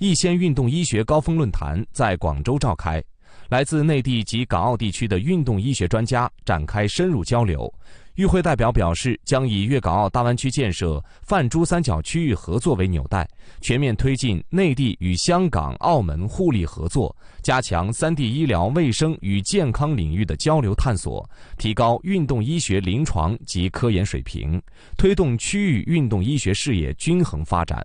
易先运动医学高峰论坛在广州召开，来自内地及港澳地区的运动医学专家展开深入交流。与会代表表示，将以粤港澳大湾区建设、泛珠三角区域合作为纽带，全面推进内地与香港、澳门互利合作，加强三地医疗卫生与健康领域的交流探索，提高运动医学临床及科研水平，推动区域运动医学事业均衡发展。